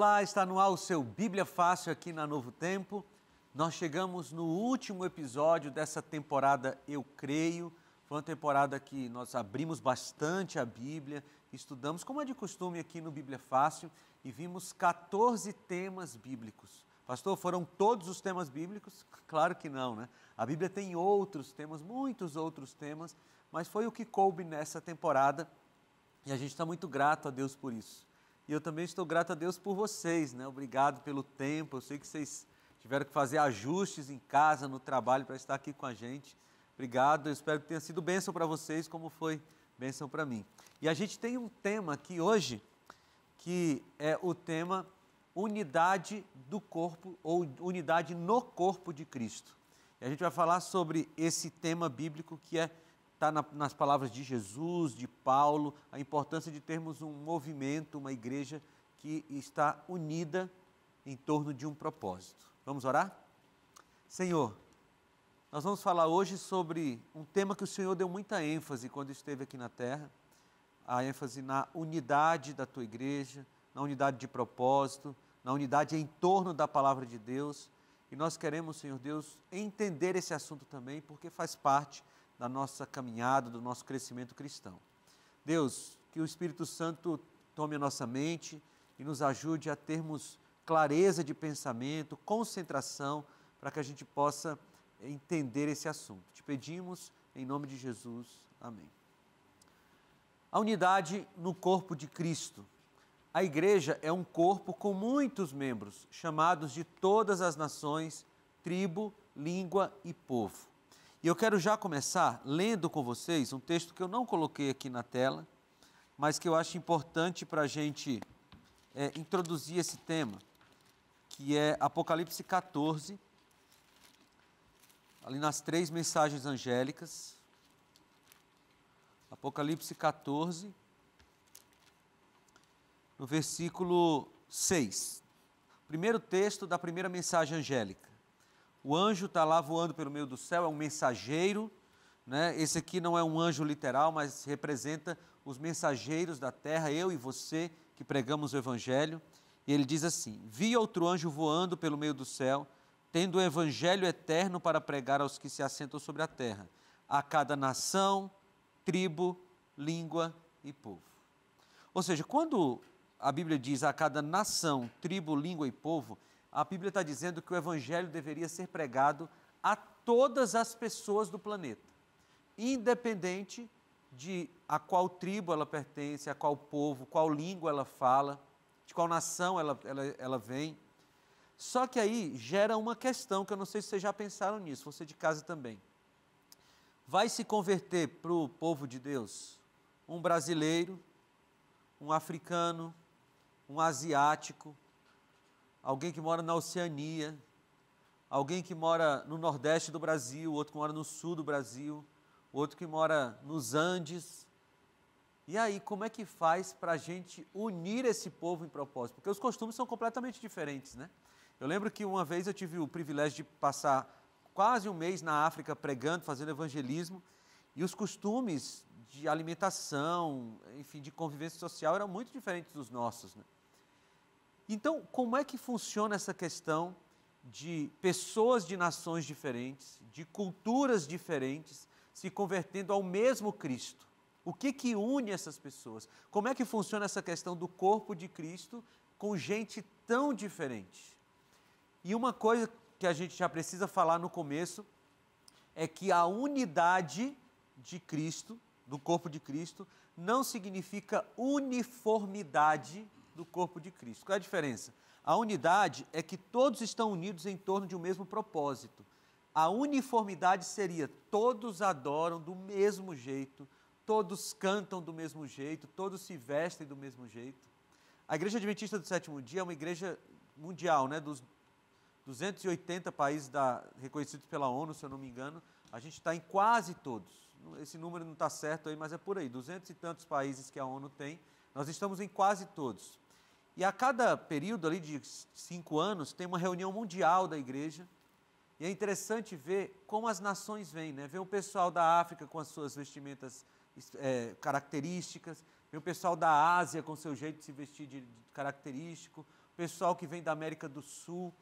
Olá, está no ar o seu Bíblia Fácil aqui na Novo Tempo. Nós chegamos no último episódio dessa temporada Eu Creio. Foi uma temporada que nós abrimos bastante a Bíblia, estudamos, como é de costume aqui no Bíblia Fácil, e vimos 14 temas bíblicos. Pastor, foram todos os temas bíblicos? Claro que não, né? A Bíblia tem outros temas, muitos outros temas, mas foi o que coube nessa temporada e a gente está muito grato a Deus por isso. E eu também estou grato a Deus por vocês, né? Obrigado pelo tempo. Eu sei que vocês tiveram que fazer ajustes em casa, no trabalho, para estar aqui com a gente. Obrigado. Eu espero que tenha sido bênção para vocês, como foi bênção para mim. E a gente tem um tema aqui hoje, que é o tema unidade do corpo ou unidade no corpo de Cristo. E a gente vai falar sobre esse tema bíblico que é está na, nas palavras de Jesus, de Paulo, a importância de termos um movimento, uma igreja que está unida em torno de um propósito. Vamos orar? Senhor, nós vamos falar hoje sobre um tema que o Senhor deu muita ênfase quando esteve aqui na terra, a ênfase na unidade da tua igreja, na unidade de propósito, na unidade em torno da palavra de Deus. E nós queremos, Senhor Deus, entender esse assunto também, porque faz parte da nossa caminhada, do nosso crescimento cristão. Deus, que o Espírito Santo tome a nossa mente e nos ajude a termos clareza de pensamento, concentração, para que a gente possa entender esse assunto. Te pedimos em nome de Jesus. Amém. A unidade no corpo de Cristo. A igreja é um corpo com muitos membros, chamados de todas as nações, tribo, língua e povo. E eu quero já começar lendo com vocês um texto que eu não coloquei aqui na tela, mas que eu acho importante para a gente é, introduzir esse tema, que é Apocalipse 14, ali nas três mensagens angélicas. Apocalipse 14, no versículo 6. Primeiro texto da primeira mensagem angélica. O anjo está lá voando pelo meio do céu, é um mensageiro. Né? Esse aqui não é um anjo literal, mas representa os mensageiros da terra, eu e você que pregamos o Evangelho. E ele diz assim: Vi outro anjo voando pelo meio do céu, tendo o Evangelho eterno para pregar aos que se assentam sobre a terra, a cada nação, tribo, língua e povo. Ou seja, quando a Bíblia diz a cada nação, tribo, língua e povo, a Bíblia está dizendo que o Evangelho deveria ser pregado a todas as pessoas do planeta, independente de a qual tribo ela pertence, a qual povo, qual língua ela fala, de qual nação ela, ela, ela vem. Só que aí gera uma questão que eu não sei se vocês já pensaram nisso, você de casa também. Vai se converter para o povo de Deus um brasileiro, um africano, um asiático, alguém que mora na Oceania, alguém que mora no Nordeste do Brasil, outro que mora no Sul do Brasil, outro que mora nos Andes. E aí, como é que faz para a gente unir esse povo em propósito? Porque os costumes são completamente diferentes, né? Eu lembro que uma vez eu tive o privilégio de passar quase um mês na África pregando, fazendo evangelismo, e os costumes de alimentação, enfim, de convivência social eram muito diferentes dos nossos, né? Então, como é que funciona essa questão de pessoas de nações diferentes, de culturas diferentes, se convertendo ao mesmo Cristo? O que que une essas pessoas? Como é que funciona essa questão do corpo de Cristo com gente tão diferente? E uma coisa que a gente já precisa falar no começo é que a unidade de Cristo, do corpo de Cristo, não significa uniformidade do corpo de Cristo. Qual é a diferença? A unidade é que todos estão unidos em torno de um mesmo propósito. A uniformidade seria todos adoram do mesmo jeito, todos cantam do mesmo jeito, todos se vestem do mesmo jeito. A Igreja Adventista do Sétimo Dia é uma igreja mundial, né, dos 280 países da, reconhecidos pela ONU, se eu não me engano, a gente está em quase todos. Esse número não está certo aí, mas é por aí. 200 e tantos países que a ONU tem, nós estamos em quase todos. E a cada período ali de cinco anos tem uma reunião mundial da igreja. E é interessante ver como as nações vêm, né? Vê o pessoal da África com as suas vestimentas é, características, vê o pessoal da Ásia com seu jeito de se vestir de, de característico, o pessoal que vem da América do Sul.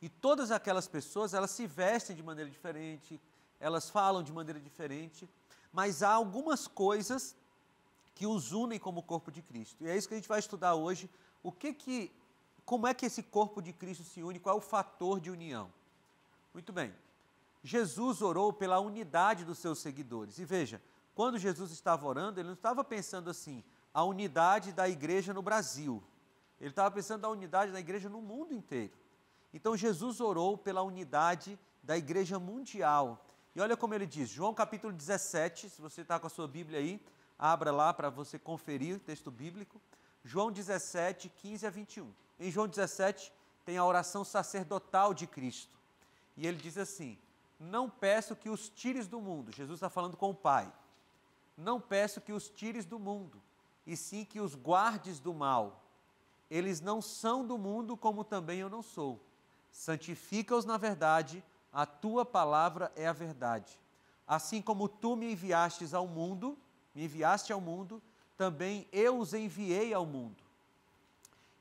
E todas aquelas pessoas, elas se vestem de maneira diferente, elas falam de maneira diferente, mas há algumas coisas que os unem como corpo de Cristo. E é isso que a gente vai estudar hoje. O que que, como é que esse corpo de Cristo se une? Qual é o fator de união? Muito bem. Jesus orou pela unidade dos seus seguidores. E veja, quando Jesus estava orando, ele não estava pensando assim, a unidade da igreja no Brasil. Ele estava pensando na unidade da igreja no mundo inteiro. Então Jesus orou pela unidade da igreja mundial. E olha como ele diz, João capítulo 17, se você está com a sua Bíblia aí, Abra lá para você conferir o texto bíblico. João 17, 15 a 21. Em João 17 tem a oração sacerdotal de Cristo. E ele diz assim: Não peço que os tires do mundo. Jesus está falando com o Pai. Não peço que os tires do mundo, e sim que os guardes do mal. Eles não são do mundo, como também eu não sou. Santifica-os na verdade, a tua palavra é a verdade. Assim como tu me enviastes ao mundo, me enviaste ao mundo, também eu os enviei ao mundo.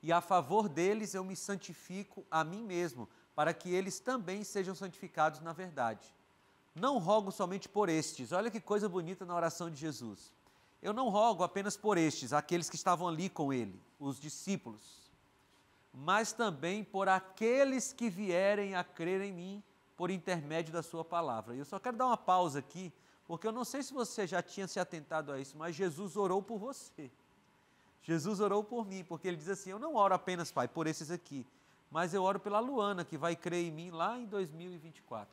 E a favor deles eu me santifico a mim mesmo, para que eles também sejam santificados na verdade. Não rogo somente por estes, olha que coisa bonita na oração de Jesus. Eu não rogo apenas por estes, aqueles que estavam ali com ele, os discípulos, mas também por aqueles que vierem a crer em mim por intermédio da Sua palavra. E eu só quero dar uma pausa aqui porque eu não sei se você já tinha se atentado a isso, mas Jesus orou por você. Jesus orou por mim, porque ele diz assim: Eu não oro apenas, Pai, por esses aqui, mas eu oro pela Luana, que vai crer em mim lá em 2024.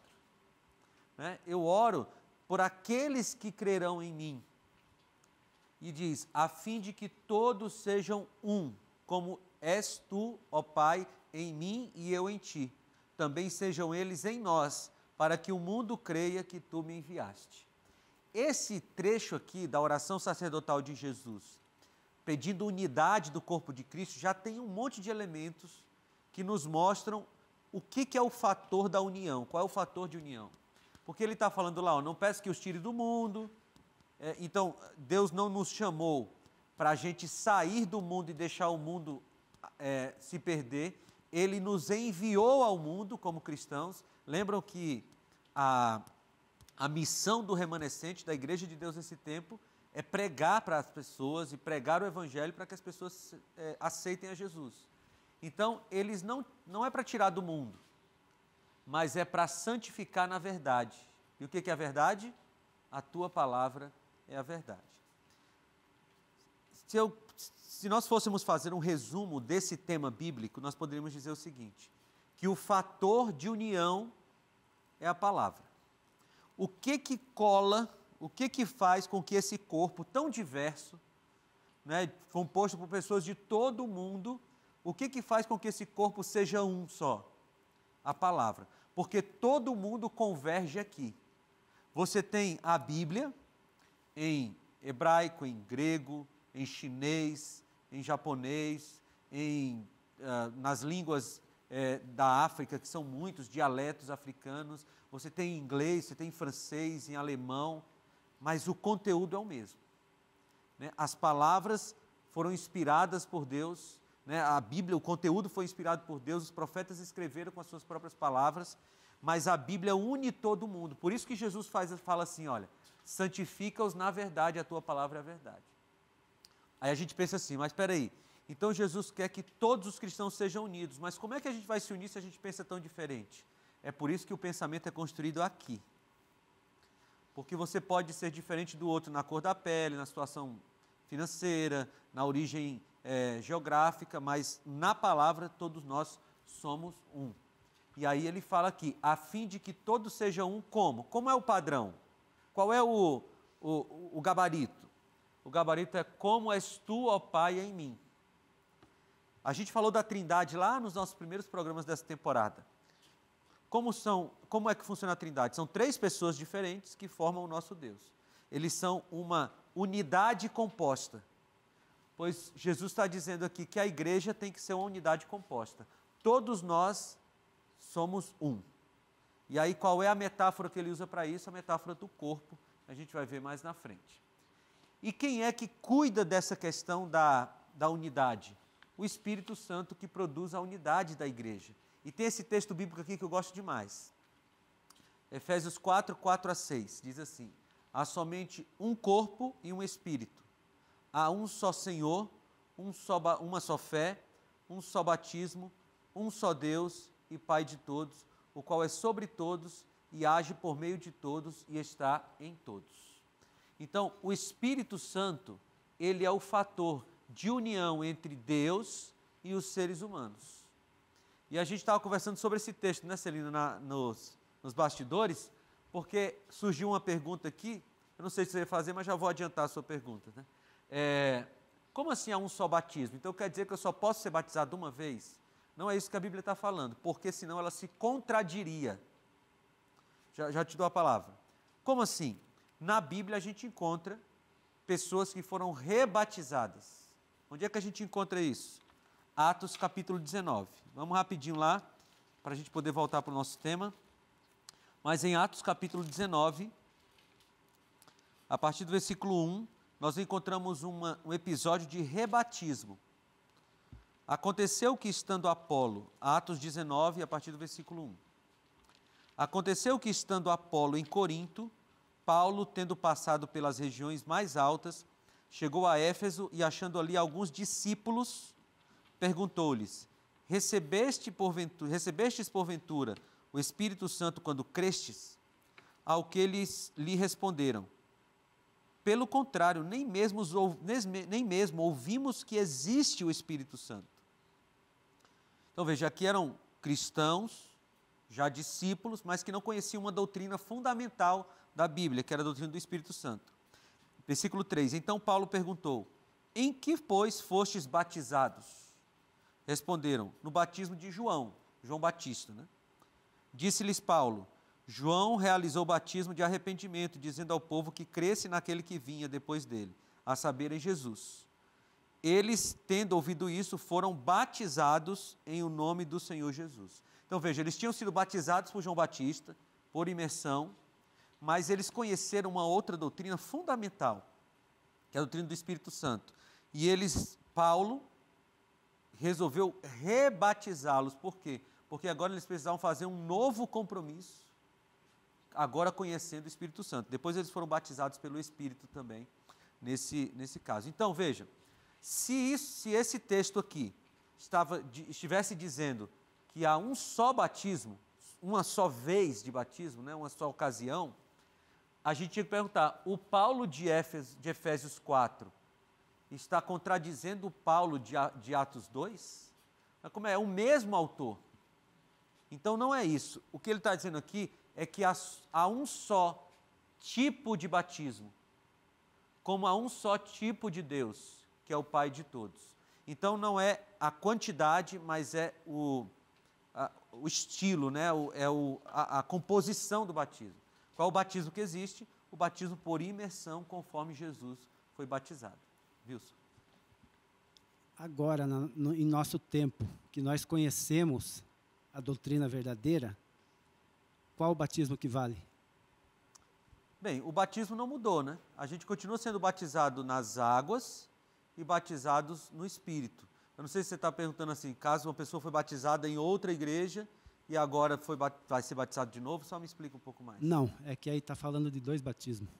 Né? Eu oro por aqueles que crerão em mim. E diz: A fim de que todos sejam um, como és tu, ó Pai, em mim e eu em ti. Também sejam eles em nós, para que o mundo creia que tu me enviaste. Esse trecho aqui da oração sacerdotal de Jesus, pedindo unidade do corpo de Cristo, já tem um monte de elementos que nos mostram o que, que é o fator da união, qual é o fator de união. Porque ele está falando lá, ó, não peço que os tire do mundo. É, então, Deus não nos chamou para a gente sair do mundo e deixar o mundo é, se perder. Ele nos enviou ao mundo como cristãos. Lembram que a a missão do remanescente da Igreja de Deus nesse tempo é pregar para as pessoas e pregar o Evangelho para que as pessoas é, aceitem a Jesus. Então, eles não, não é para tirar do mundo, mas é para santificar na verdade. E o que, que é a verdade? A tua palavra é a verdade. Se, eu, se nós fôssemos fazer um resumo desse tema bíblico, nós poderíamos dizer o seguinte: que o fator de união é a palavra o que que cola, o que que faz com que esse corpo tão diverso, né, composto por pessoas de todo o mundo, o que que faz com que esse corpo seja um só? A palavra. Porque todo mundo converge aqui. Você tem a Bíblia em hebraico, em grego, em chinês, em japonês, em, uh, nas línguas é, da África, que são muitos dialetos africanos, você tem inglês, você tem francês, em alemão, mas o conteúdo é o mesmo. Né? As palavras foram inspiradas por Deus, né? a Bíblia, o conteúdo foi inspirado por Deus, os profetas escreveram com as suas próprias palavras, mas a Bíblia une todo mundo. Por isso que Jesus faz, fala assim: olha, santifica-os na verdade, a tua palavra é a verdade. Aí a gente pensa assim, mas espera aí, então Jesus quer que todos os cristãos sejam unidos, mas como é que a gente vai se unir se a gente pensa tão diferente? É por isso que o pensamento é construído aqui. Porque você pode ser diferente do outro na cor da pele, na situação financeira, na origem é, geográfica, mas na palavra todos nós somos um. E aí ele fala aqui, a fim de que todos sejam um como? Como é o padrão? Qual é o, o, o gabarito? O gabarito é como és tu, ó Pai, em mim. A gente falou da Trindade lá nos nossos primeiros programas dessa temporada. Como, são, como é que funciona a Trindade? São três pessoas diferentes que formam o nosso Deus. Eles são uma unidade composta. Pois Jesus está dizendo aqui que a igreja tem que ser uma unidade composta. Todos nós somos um. E aí, qual é a metáfora que ele usa para isso? A metáfora do corpo, a gente vai ver mais na frente. E quem é que cuida dessa questão da, da unidade? o Espírito Santo que produz a unidade da igreja. E tem esse texto bíblico aqui que eu gosto demais. Efésios 4, 4 a 6, diz assim: Há somente um corpo e um espírito. Há um só Senhor, um só, uma só fé, um só batismo, um só Deus e Pai de todos, o qual é sobre todos e age por meio de todos e está em todos. Então, o Espírito Santo, ele é o fator de união entre Deus e os seres humanos. E a gente estava conversando sobre esse texto, né, Celina, na, nos, nos bastidores, porque surgiu uma pergunta aqui, eu não sei se você ia fazer, mas já vou adiantar a sua pergunta. Né? É, como assim há um só batismo? Então quer dizer que eu só posso ser batizado uma vez? Não é isso que a Bíblia está falando, porque senão ela se contradiria. Já, já te dou a palavra. Como assim? Na Bíblia a gente encontra pessoas que foram rebatizadas. Onde é que a gente encontra isso? Atos capítulo 19. Vamos rapidinho lá, para a gente poder voltar para o nosso tema. Mas em Atos capítulo 19, a partir do versículo 1, nós encontramos uma, um episódio de rebatismo. Aconteceu que estando Apolo, Atos 19, a partir do versículo 1. Aconteceu que estando Apolo em Corinto, Paulo, tendo passado pelas regiões mais altas, Chegou a Éfeso e, achando ali alguns discípulos, perguntou-lhes: Recebeste porventura, Recebestes porventura o Espírito Santo quando crestes? Ao que eles lhe responderam: Pelo contrário, nem mesmo, nem mesmo ouvimos que existe o Espírito Santo. Então veja, aqui eram cristãos, já discípulos, mas que não conheciam uma doutrina fundamental da Bíblia, que era a doutrina do Espírito Santo. Versículo 3: Então Paulo perguntou: Em que, pois, fostes batizados? Responderam: No batismo de João, João Batista. Né? Disse-lhes Paulo: João realizou o batismo de arrependimento, dizendo ao povo que cresce naquele que vinha depois dele, a saber, em Jesus. Eles, tendo ouvido isso, foram batizados em o nome do Senhor Jesus. Então veja, eles tinham sido batizados por João Batista, por imersão, mas eles conheceram uma outra doutrina fundamental, que é a doutrina do Espírito Santo. E eles, Paulo, resolveu rebatizá-los. Por quê? Porque agora eles precisavam fazer um novo compromisso, agora conhecendo o Espírito Santo. Depois eles foram batizados pelo Espírito também, nesse, nesse caso. Então, veja, se, isso, se esse texto aqui estava, estivesse dizendo que há um só batismo, uma só vez de batismo, né, uma só ocasião, a gente tinha que perguntar: o Paulo de, Éfes, de Efésios 4 está contradizendo o Paulo de, de Atos 2? Mas é como é? É o mesmo autor. Então não é isso. O que ele está dizendo aqui é que há, há um só tipo de batismo, como há um só tipo de Deus, que é o Pai de todos. Então não é a quantidade, mas é o, a, o estilo, né? O, é o, a, a composição do batismo. Qual o batismo que existe? O batismo por imersão, conforme Jesus foi batizado. Wilson. Agora, no, no, em nosso tempo, que nós conhecemos a doutrina verdadeira, qual o batismo que vale? Bem, o batismo não mudou, né? A gente continua sendo batizado nas águas e batizados no Espírito. Eu não sei se você está perguntando assim, caso uma pessoa foi batizada em outra igreja, e agora foi, vai ser batizado de novo? Só me explica um pouco mais. Não, é que aí está falando de dois batismos.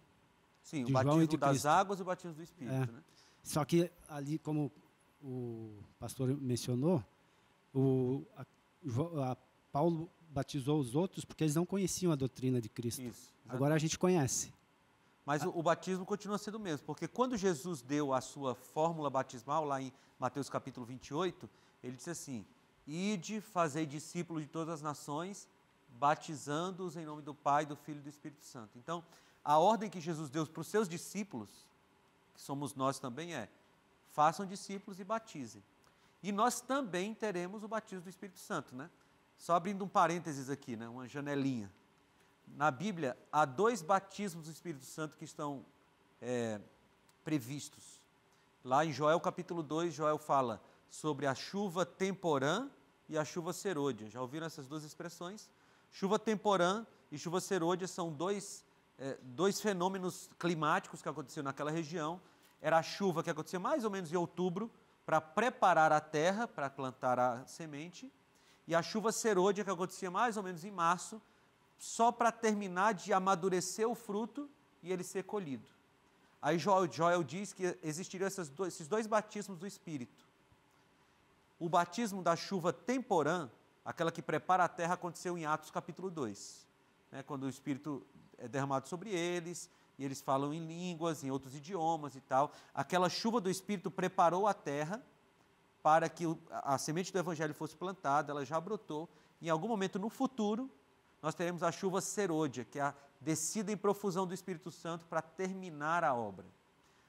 Sim, de o batismo das Cristo. águas e o batismo do Espírito. É. Né? Só que ali, como o pastor mencionou, o, a, a Paulo batizou os outros porque eles não conheciam a doutrina de Cristo. Isso, agora a gente conhece. Mas o, batismo continua sendo o mesmo, porque quando Jesus deu a sua fórmula batismal, lá em Mateus capítulo 28, ele disse assim: Ide, fazei discípulos de todas as nações, batizando-os em nome do Pai, do Filho e do Espírito Santo. Então, a ordem que Jesus deu para os seus discípulos, que somos nós também, é: façam discípulos e batizem. E nós também teremos o batismo do Espírito Santo, né? Só abrindo um parênteses aqui, né? uma janelinha. Na Bíblia, há dois batismos do Espírito Santo que estão é, previstos. Lá em Joel capítulo 2, Joel fala: sobre a chuva temporã e a chuva serôdia. Já ouviram essas duas expressões? Chuva temporã e chuva serôdia são dois, é, dois fenômenos climáticos que aconteceram naquela região. Era a chuva que acontecia mais ou menos em outubro para preparar a terra para plantar a semente e a chuva serôdia que acontecia mais ou menos em março só para terminar de amadurecer o fruto e ele ser colhido. Aí Joel, Joel diz que existiriam dois, esses dois batismos do Espírito o batismo da chuva temporã, aquela que prepara a terra, aconteceu em Atos capítulo 2, né, quando o Espírito é derramado sobre eles, e eles falam em línguas, em outros idiomas e tal. Aquela chuva do Espírito preparou a terra para que a semente do Evangelho fosse plantada, ela já brotou. Em algum momento no futuro, nós teremos a chuva serôdia, que é a descida em profusão do Espírito Santo para terminar a obra.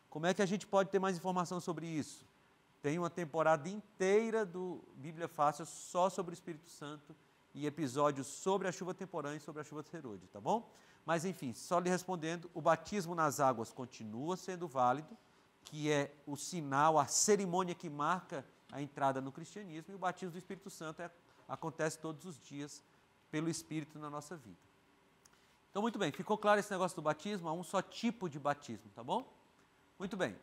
Como é que a gente pode ter mais informação sobre isso? Tem uma temporada inteira do Bíblia Fácil só sobre o Espírito Santo e episódios sobre a chuva temporânea e sobre a chuva de serôdia, tá bom? Mas enfim, só lhe respondendo, o batismo nas águas continua sendo válido, que é o sinal, a cerimônia que marca a entrada no cristianismo, e o batismo do Espírito Santo é, acontece todos os dias pelo Espírito na nossa vida. Então, muito bem, ficou claro esse negócio do batismo? Há um só tipo de batismo, tá bom? Muito bem.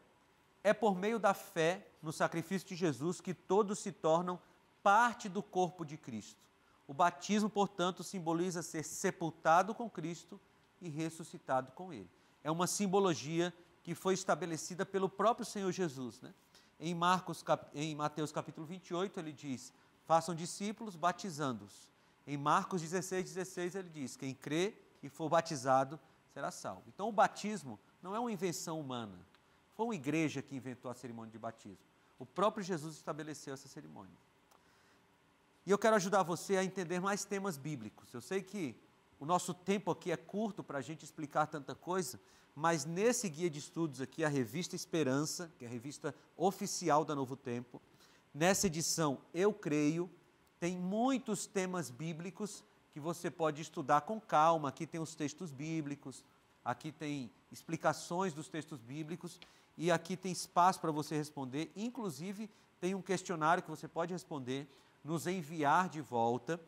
É por meio da fé no sacrifício de Jesus que todos se tornam parte do corpo de Cristo. O batismo, portanto, simboliza ser sepultado com Cristo e ressuscitado com Ele. É uma simbologia que foi estabelecida pelo próprio Senhor Jesus. Né? Em, Marcos, em Mateus capítulo 28, ele diz: façam discípulos batizando-os. Em Marcos 16, 16, ele diz: quem crê e for batizado será salvo. Então, o batismo não é uma invenção humana, foi uma igreja que inventou a cerimônia de batismo. O próprio Jesus estabeleceu essa cerimônia. E eu quero ajudar você a entender mais temas bíblicos. Eu sei que o nosso tempo aqui é curto para a gente explicar tanta coisa, mas nesse guia de estudos aqui, a revista Esperança, que é a revista oficial da Novo Tempo, nessa edição Eu Creio, tem muitos temas bíblicos que você pode estudar com calma. Aqui tem os textos bíblicos, aqui tem explicações dos textos bíblicos e aqui tem espaço para você responder. Inclusive, tem um questionário que você pode responder, nos enviar de volta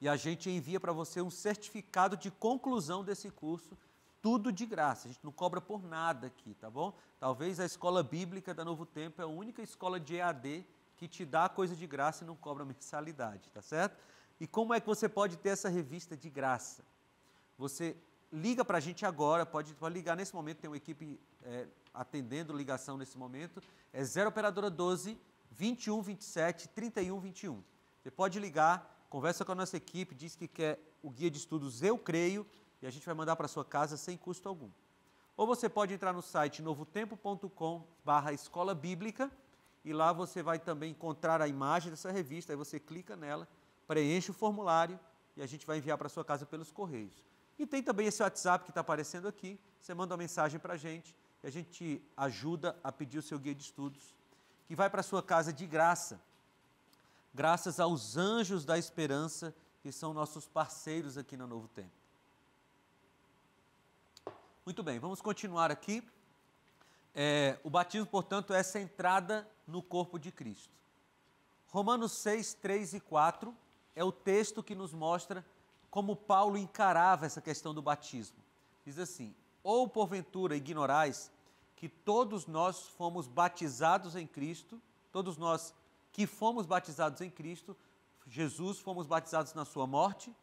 e a gente envia para você um certificado de conclusão desse curso, tudo de graça. A gente não cobra por nada aqui, tá bom? Talvez a escola bíblica da Novo Tempo é a única escola de EAD que te dá coisa de graça e não cobra mensalidade, tá certo? E como é que você pode ter essa revista de graça? Você liga para a gente agora, pode, pode ligar nesse momento, tem uma equipe é, atendendo ligação nesse momento, é 0 operadora 12 21 27 31 21. Você pode ligar, conversa com a nossa equipe, diz que quer o guia de estudos Eu Creio e a gente vai mandar para sua casa sem custo algum. Ou você pode entrar no site novotempo.com/barra escola bíblica e lá você vai também encontrar a imagem dessa revista. Aí você clica nela, preenche o formulário e a gente vai enviar para sua casa pelos correios. E tem também esse WhatsApp que está aparecendo aqui. Você manda uma mensagem para a gente que a gente te ajuda a pedir o seu guia de estudos, que vai para a sua casa de graça, graças aos anjos da esperança, que são nossos parceiros aqui no Novo Tempo. Muito bem, vamos continuar aqui. É, o batismo, portanto, é essa entrada no corpo de Cristo. Romanos 6, 3 e 4 é o texto que nos mostra como Paulo encarava essa questão do batismo. Diz assim: Ou porventura ignorais que todos nós fomos batizados em Cristo, todos nós que fomos batizados em Cristo, Jesus fomos batizados na sua morte,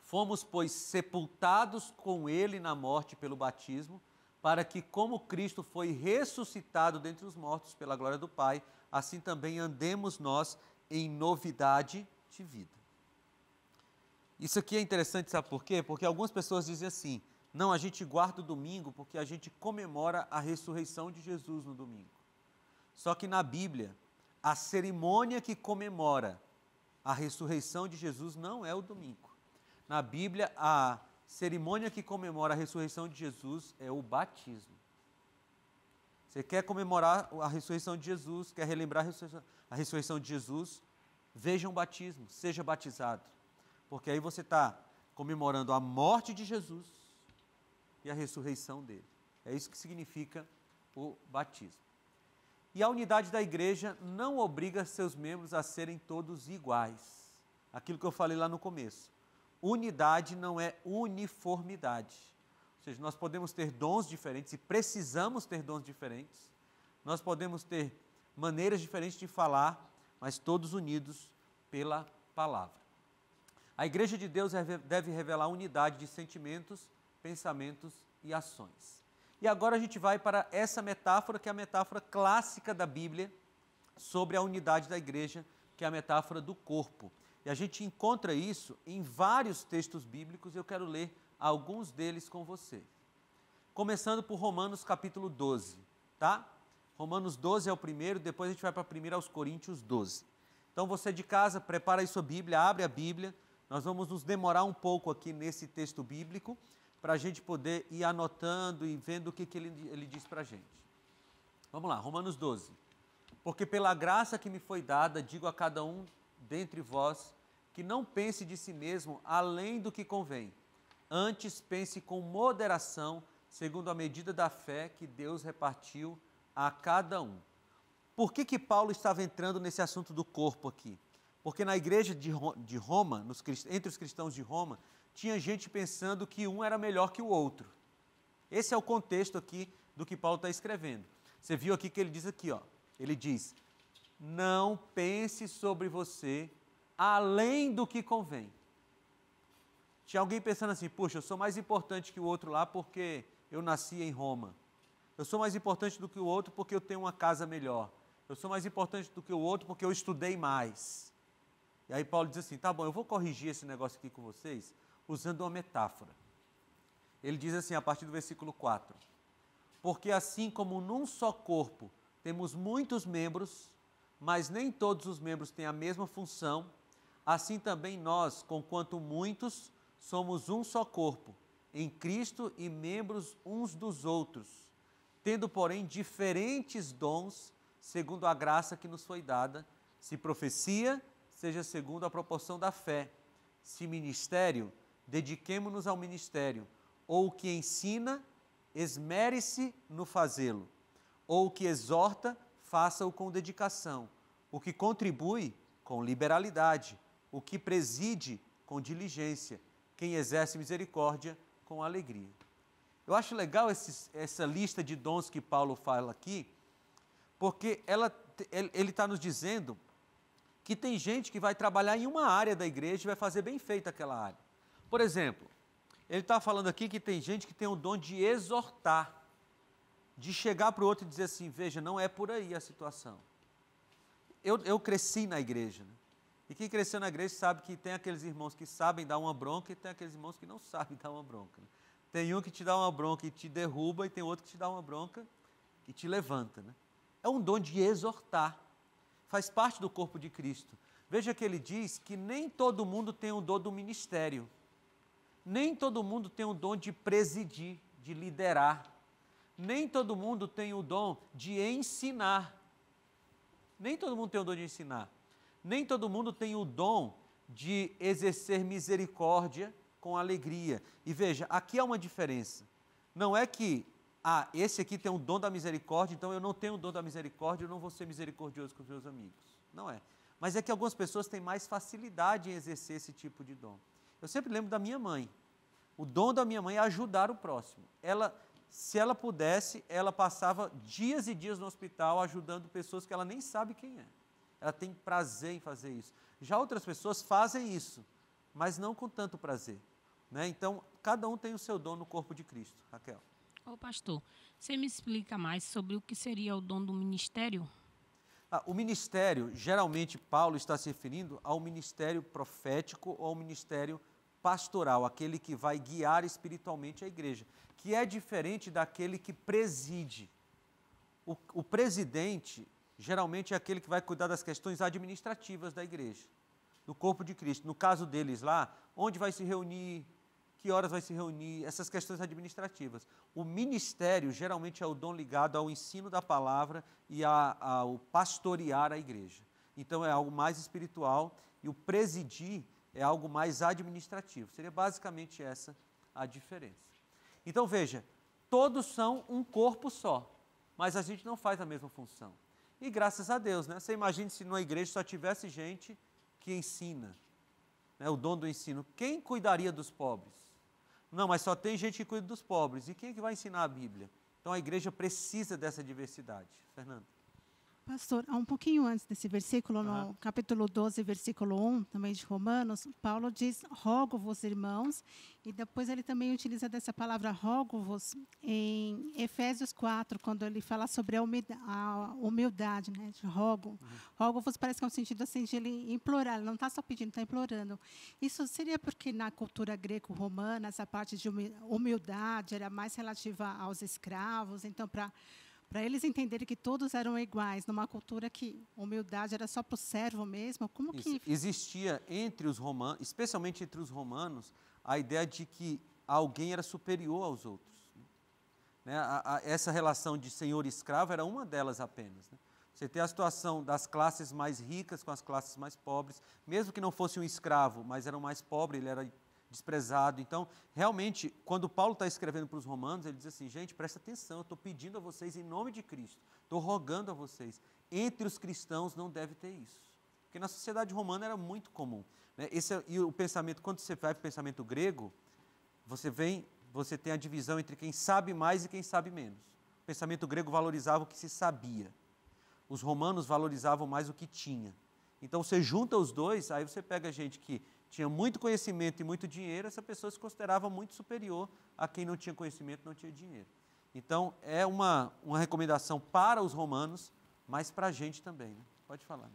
fomos, pois, sepultados com ele na morte pelo batismo, para que, como Cristo foi ressuscitado dentre os mortos pela glória do Pai, assim também andemos nós em novidade de vida. Isso aqui é interessante, sabe por quê? Porque algumas pessoas dizem assim: não, a gente guarda o domingo porque a gente comemora a ressurreição de Jesus no domingo. Só que na Bíblia, a cerimônia que comemora a ressurreição de Jesus não é o domingo. Na Bíblia, a cerimônia que comemora a ressurreição de Jesus é o batismo. Você quer comemorar a ressurreição de Jesus, quer relembrar a ressurreição de Jesus? Veja um batismo, seja batizado. Porque aí você está comemorando a morte de Jesus e a ressurreição dele. É isso que significa o batismo. E a unidade da igreja não obriga seus membros a serem todos iguais. Aquilo que eu falei lá no começo. Unidade não é uniformidade. Ou seja, nós podemos ter dons diferentes e precisamos ter dons diferentes. Nós podemos ter maneiras diferentes de falar, mas todos unidos pela palavra. A igreja de Deus deve revelar unidade de sentimentos pensamentos e ações. E agora a gente vai para essa metáfora, que é a metáfora clássica da Bíblia sobre a unidade da igreja, que é a metáfora do corpo. E a gente encontra isso em vários textos bíblicos, e eu quero ler alguns deles com você. Começando por Romanos capítulo 12, tá? Romanos 12 é o primeiro, depois a gente vai para 1 aos Coríntios 12. Então você é de casa, prepara aí sua Bíblia, abre a Bíblia. Nós vamos nos demorar um pouco aqui nesse texto bíblico, para a gente poder ir anotando e vendo o que, que ele, ele diz para a gente. Vamos lá, Romanos 12. Porque pela graça que me foi dada, digo a cada um dentre vós, que não pense de si mesmo além do que convém. Antes pense com moderação, segundo a medida da fé que Deus repartiu a cada um. Por que, que Paulo estava entrando nesse assunto do corpo aqui? Porque na igreja de, Roma, nos, entre os cristãos de Roma, tinha gente pensando que um era melhor que o outro. Esse é o contexto aqui do que Paulo está escrevendo. Você viu aqui que ele diz aqui, ó. Ele diz: não pense sobre você além do que convém. Tinha alguém pensando assim: puxa, eu sou mais importante que o outro lá porque eu nasci em Roma. Eu sou mais importante do que o outro porque eu tenho uma casa melhor. Eu sou mais importante do que o outro porque eu estudei mais. E aí Paulo diz assim: tá bom, eu vou corrigir esse negócio aqui com vocês, usando uma metáfora. Ele diz assim, a partir do versículo 4: Porque assim como num só corpo temos muitos membros, mas nem todos os membros têm a mesma função, assim também nós, conquanto muitos, somos um só corpo, em Cristo e membros uns dos outros, tendo, porém, diferentes dons, segundo a graça que nos foi dada, se profecia, seja segundo a proporção da fé, se ministério, dediquemo-nos ao ministério, ou o que ensina, esmere-se no fazê-lo, ou o que exorta, faça-o com dedicação, o que contribui, com liberalidade, o que preside, com diligência, quem exerce misericórdia, com alegria. Eu acho legal esse, essa lista de dons que Paulo fala aqui, porque ela, ele está nos dizendo que tem gente que vai trabalhar em uma área da igreja e vai fazer bem feito aquela área. Por exemplo, ele está falando aqui que tem gente que tem o dom de exortar, de chegar para o outro e dizer assim: veja, não é por aí a situação. Eu, eu cresci na igreja. Né? E quem cresceu na igreja sabe que tem aqueles irmãos que sabem dar uma bronca e tem aqueles irmãos que não sabem dar uma bronca. Né? Tem um que te dá uma bronca e te derruba, e tem outro que te dá uma bronca e te levanta. Né? É um dom de exortar. Faz parte do corpo de Cristo. Veja que ele diz que nem todo mundo tem o dom do ministério. Nem todo mundo tem o dom de presidir, de liderar. Nem todo mundo tem o dom de ensinar. Nem todo mundo tem o dom de ensinar. Nem todo mundo tem o dom de exercer misericórdia com alegria. E veja, aqui há uma diferença. Não é que, ah, esse aqui tem o dom da misericórdia, então eu não tenho o dom da misericórdia, eu não vou ser misericordioso com os meus amigos. Não é. Mas é que algumas pessoas têm mais facilidade em exercer esse tipo de dom. Eu sempre lembro da minha mãe. O dom da minha mãe é ajudar o próximo. Ela, se ela pudesse, ela passava dias e dias no hospital ajudando pessoas que ela nem sabe quem é. Ela tem prazer em fazer isso. Já outras pessoas fazem isso, mas não com tanto prazer. Né? Então, cada um tem o seu dom no corpo de Cristo. Raquel. Ô, pastor, você me explica mais sobre o que seria o dom do ministério? Ah, o ministério, geralmente, Paulo está se referindo ao ministério profético ou ao ministério pastoral, aquele que vai guiar espiritualmente a igreja, que é diferente daquele que preside. O, o presidente geralmente é aquele que vai cuidar das questões administrativas da igreja, do corpo de Cristo. No caso deles lá, onde vai se reunir, que horas vai se reunir, essas questões administrativas. O ministério geralmente é o dom ligado ao ensino da palavra e ao pastorear a igreja. Então é algo mais espiritual e o presidir é algo mais administrativo. Seria basicamente essa a diferença. Então veja, todos são um corpo só, mas a gente não faz a mesma função. E graças a Deus, né? Você imagina se numa igreja só tivesse gente que ensina, né? o dom do ensino. Quem cuidaria dos pobres? Não, mas só tem gente que cuida dos pobres. E quem é que vai ensinar a Bíblia? Então a igreja precisa dessa diversidade. Fernando. Pastor, há um pouquinho antes desse versículo, no ah. capítulo 12, versículo 1, também de Romanos, Paulo diz: Rogo-vos, irmãos, e depois ele também utiliza dessa palavra rogo-vos em Efésios 4, quando ele fala sobre a humildade, né, de rogo. Uhum. Rogo-vos parece que é um sentido assim de ele implorar, ele não está só pedindo, está implorando. Isso seria porque na cultura greco-romana, essa parte de humildade era mais relativa aos escravos, então, para para eles entenderem que todos eram iguais, numa cultura que humildade era só para o servo mesmo, como Isso. que... Existia entre os romanos, especialmente entre os romanos, a ideia de que alguém era superior aos outros. Né? A, a, essa relação de senhor e escravo era uma delas apenas. Né? Você tem a situação das classes mais ricas com as classes mais pobres, mesmo que não fosse um escravo, mas era o mais pobre, ele era desprezado. Então, realmente, quando Paulo está escrevendo para os romanos, ele diz assim: gente, presta atenção, eu estou pedindo a vocês em nome de Cristo, estou rogando a vocês. Entre os cristãos não deve ter isso. Porque na sociedade romana era muito comum. Né? Esse, é, e o pensamento, quando você vai para o pensamento grego, você vem, você tem a divisão entre quem sabe mais e quem sabe menos. O pensamento grego valorizava o que se sabia. Os romanos valorizavam mais o que tinha. Então você junta os dois, aí você pega gente que tinha muito conhecimento e muito dinheiro, essa pessoa se considerava muito superior a quem não tinha conhecimento, não tinha dinheiro. Então, é uma, uma recomendação para os romanos, mas para a gente também. Né? Pode falar. Né?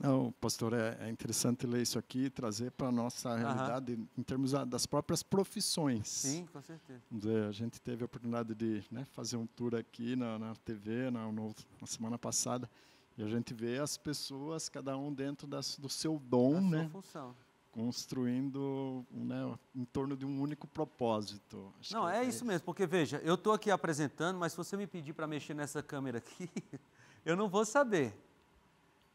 Não, pastor, é, é, interessante ler isso aqui e trazer para a nossa realidade em termos das próprias profissões. Sim, com certeza. a gente teve a oportunidade de né, fazer um tour aqui na, na TV na, no, na semana passada e a gente vê as pessoas, cada um dentro das, do seu dom, da né? Sua função construindo né, em torno de um único propósito. Acho não, é, é isso mesmo, porque veja, eu estou aqui apresentando, mas se você me pedir para mexer nessa câmera aqui, eu não vou saber.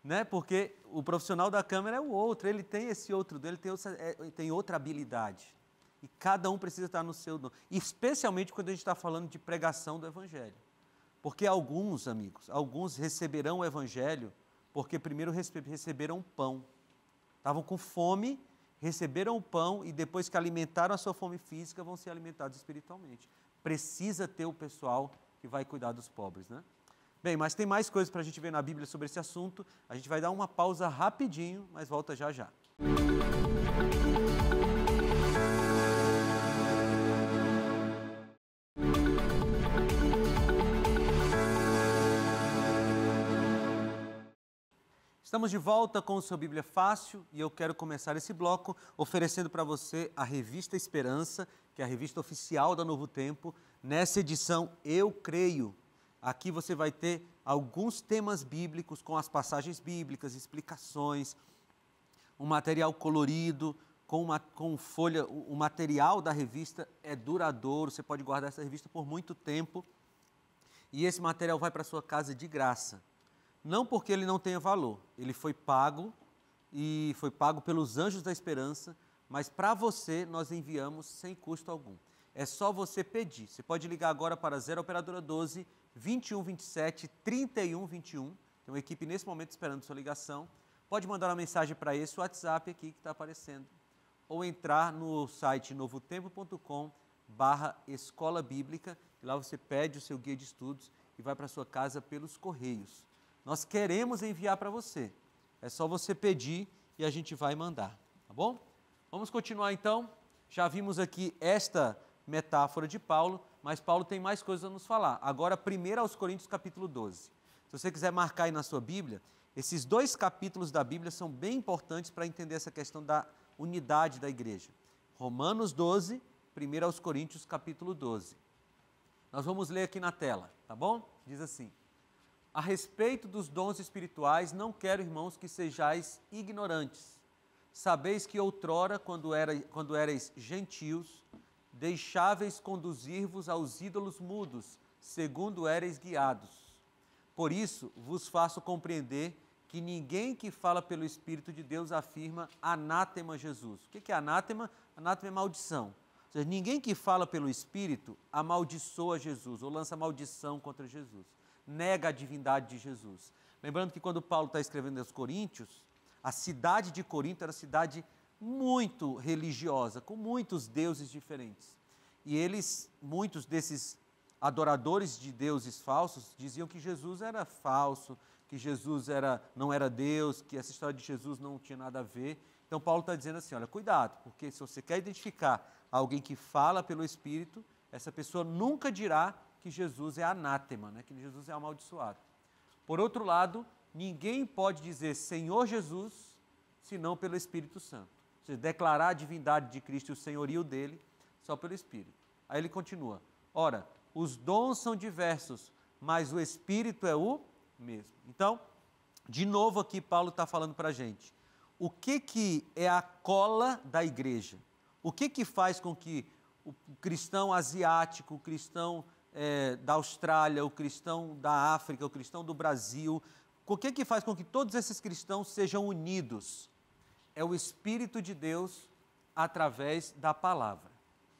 Né? Porque o profissional da câmera é o outro, ele tem esse outro dele, tem, outra, é, tem outra habilidade. E cada um precisa estar no seu Especialmente quando a gente está falando de pregação do Evangelho. Porque alguns, amigos, alguns receberão o Evangelho porque primeiro receberam pão. Estavam com fome receberam o pão e depois que alimentaram a sua fome física, vão ser alimentados espiritualmente. Precisa ter o pessoal que vai cuidar dos pobres, né? Bem, mas tem mais coisas para a gente ver na Bíblia sobre esse assunto. A gente vai dar uma pausa rapidinho, mas volta já já. Música Estamos de volta com o seu Bíblia Fácil e eu quero começar esse bloco oferecendo para você a revista Esperança, que é a revista oficial da Novo Tempo. Nessa edição, Eu Creio. Aqui você vai ter alguns temas bíblicos com as passagens bíblicas, explicações, um material colorido, com, uma, com folha. O material da revista é duradouro, você pode guardar essa revista por muito tempo. E esse material vai para sua casa de graça não porque ele não tenha valor, ele foi pago e foi pago pelos anjos da esperança, mas para você nós enviamos sem custo algum. É só você pedir. Você pode ligar agora para 0 operadora 12 21 27 31 21. Tem uma equipe nesse momento esperando sua ligação. Pode mandar uma mensagem para esse WhatsApp aqui que está aparecendo ou entrar no site novotempo.com barra escola bíblica e lá você pede o seu guia de estudos e vai para sua casa pelos correios. Nós queremos enviar para você. É só você pedir e a gente vai mandar, tá bom? Vamos continuar então. Já vimos aqui esta metáfora de Paulo, mas Paulo tem mais coisas a nos falar. Agora, primeiro aos Coríntios capítulo 12. Se você quiser marcar aí na sua Bíblia, esses dois capítulos da Bíblia são bem importantes para entender essa questão da unidade da igreja. Romanos 12, 1 aos Coríntios capítulo 12. Nós vamos ler aqui na tela, tá bom? Diz assim: a respeito dos dons espirituais, não quero, irmãos, que sejais ignorantes. Sabeis que outrora, quando, era, quando erais gentios, deixáveis conduzir-vos aos ídolos mudos, segundo éreis guiados. Por isso vos faço compreender que ninguém que fala pelo Espírito de Deus afirma anátema Jesus. O que é anátema? Anátema é maldição. Ou seja, ninguém que fala pelo Espírito amaldiçoa Jesus ou lança maldição contra Jesus nega a divindade de Jesus. Lembrando que quando Paulo está escrevendo aos Coríntios, a cidade de Corinto era uma cidade muito religiosa, com muitos deuses diferentes. E eles, muitos desses adoradores de deuses falsos, diziam que Jesus era falso, que Jesus era, não era Deus, que essa história de Jesus não tinha nada a ver. Então Paulo está dizendo assim: olha, cuidado, porque se você quer identificar alguém que fala pelo Espírito, essa pessoa nunca dirá que Jesus é anátema, né? que Jesus é amaldiçoado. Por outro lado, ninguém pode dizer Senhor Jesus senão pelo Espírito Santo. Ou seja, declarar a divindade de Cristo e o senhorio dele só pelo Espírito. Aí ele continua: Ora, os dons são diversos, mas o Espírito é o mesmo. Então, de novo aqui, Paulo está falando para a gente. O que, que é a cola da igreja? O que, que faz com que o cristão asiático, o cristão é, da Austrália, o cristão da África, o cristão do Brasil. O que, é que faz com que todos esses cristãos sejam unidos? É o Espírito de Deus através da palavra.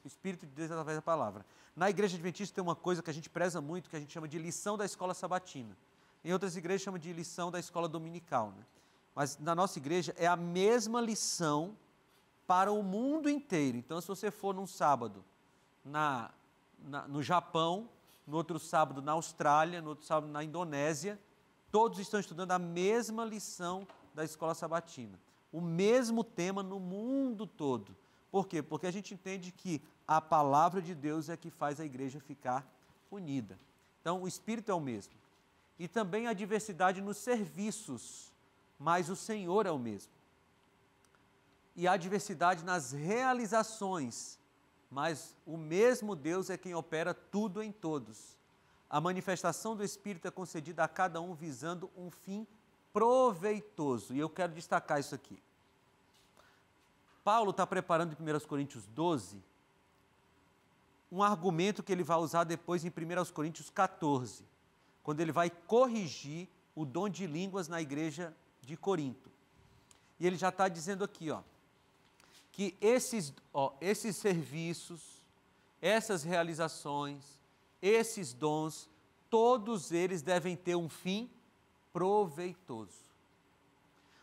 O Espírito de Deus através da palavra. Na igreja adventista tem uma coisa que a gente preza muito, que a gente chama de lição da escola sabatina. Em outras igrejas chama de lição da escola dominical. Né? Mas na nossa igreja é a mesma lição para o mundo inteiro. Então, se você for num sábado na na, no Japão, no outro sábado na Austrália, no outro sábado na Indonésia. Todos estão estudando a mesma lição da escola sabatina. O mesmo tema no mundo todo. Por quê? Porque a gente entende que a palavra de Deus é que faz a igreja ficar unida. Então, o espírito é o mesmo. E também a diversidade nos serviços, mas o Senhor é o mesmo. E a diversidade nas realizações, mas o mesmo Deus é quem opera tudo em todos. A manifestação do Espírito é concedida a cada um visando um fim proveitoso. E eu quero destacar isso aqui. Paulo está preparando em 1 Coríntios 12 um argumento que ele vai usar depois em 1 Coríntios 14, quando ele vai corrigir o dom de línguas na igreja de Corinto. E ele já está dizendo aqui, ó, que esses, ó, esses serviços, essas realizações, esses dons, todos eles devem ter um fim proveitoso.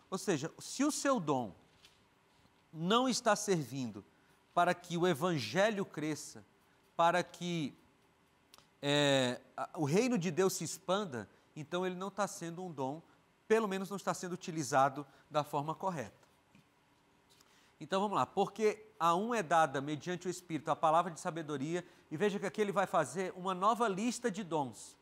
Ou seja, se o seu dom não está servindo para que o evangelho cresça, para que é, o reino de Deus se expanda, então ele não está sendo um dom, pelo menos não está sendo utilizado da forma correta. Então vamos lá, porque a um é dada mediante o Espírito a palavra de sabedoria, e veja que aqui ele vai fazer uma nova lista de dons,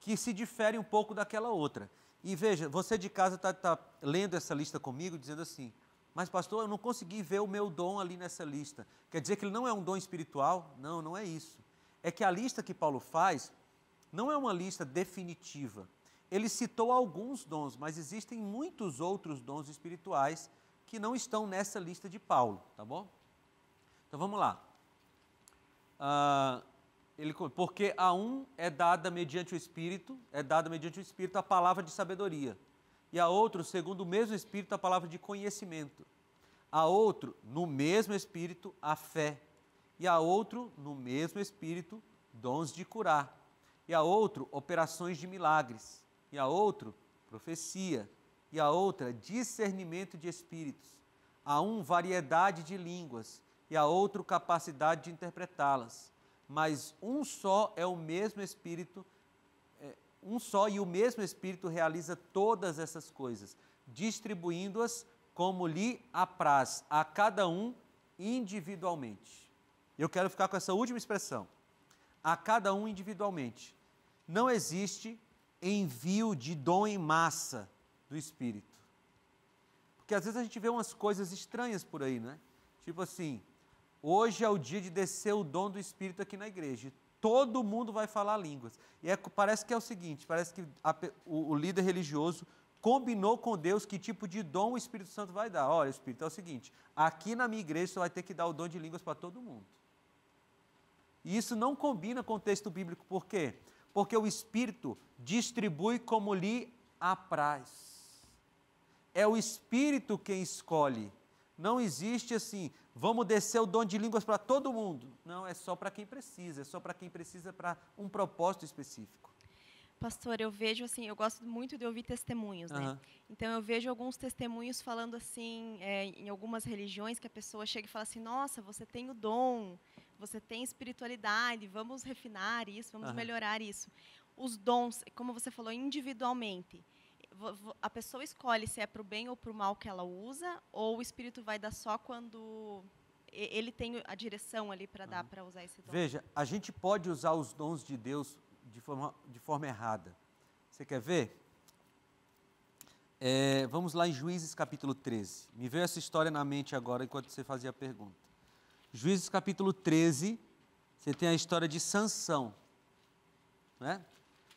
que se difere um pouco daquela outra. E veja, você de casa está tá lendo essa lista comigo, dizendo assim: Mas, pastor, eu não consegui ver o meu dom ali nessa lista. Quer dizer que ele não é um dom espiritual? Não, não é isso. É que a lista que Paulo faz não é uma lista definitiva. Ele citou alguns dons, mas existem muitos outros dons espirituais que não estão nessa lista de Paulo, tá bom? Então vamos lá. Ah, ele, porque a um é dada mediante o Espírito, é dada mediante o Espírito a palavra de sabedoria, e a outro, segundo o mesmo Espírito, a palavra de conhecimento, a outro, no mesmo Espírito, a fé, e a outro, no mesmo Espírito, dons de curar, e a outro, operações de milagres, e a outro, profecia e a outra discernimento de espíritos, a um variedade de línguas e a outro capacidade de interpretá-las. Mas um só é o mesmo espírito, é, um só e o mesmo espírito realiza todas essas coisas, distribuindo-as como lhe apraz a cada um individualmente. Eu quero ficar com essa última expressão. A cada um individualmente. Não existe envio de dom em massa do Espírito. Porque às vezes a gente vê umas coisas estranhas por aí, né? Tipo assim, hoje é o dia de descer o dom do Espírito aqui na igreja. Todo mundo vai falar línguas. E é, parece que é o seguinte: parece que a, o, o líder religioso combinou com Deus que tipo de dom o Espírito Santo vai dar. Olha, Espírito, é o seguinte: aqui na minha igreja você vai ter que dar o dom de línguas para todo mundo. E isso não combina com o texto bíblico, por quê? Porque o Espírito distribui como lhe apraz. É o Espírito quem escolhe. Não existe assim, vamos descer o dom de línguas para todo mundo. Não, é só para quem precisa, é só para quem precisa para um propósito específico. Pastor, eu vejo assim, eu gosto muito de ouvir testemunhos, né? Então eu vejo alguns testemunhos falando assim, é, em algumas religiões que a pessoa chega e fala assim, nossa, você tem o dom, você tem espiritualidade, vamos refinar isso, vamos uhum. melhorar isso. Os dons, como você falou, individualmente a pessoa escolhe se é para o bem ou para o mal que ela usa, ou o espírito vai dar só quando ele tem a direção ali para dar, uhum. para usar esse dom? Veja, a gente pode usar os dons de Deus de forma, de forma errada. Você quer ver? É, vamos lá em Juízes capítulo 13. Me veio essa história na mente agora enquanto você fazia a pergunta. Juízes capítulo 13, você tem a história de Sansão. Né?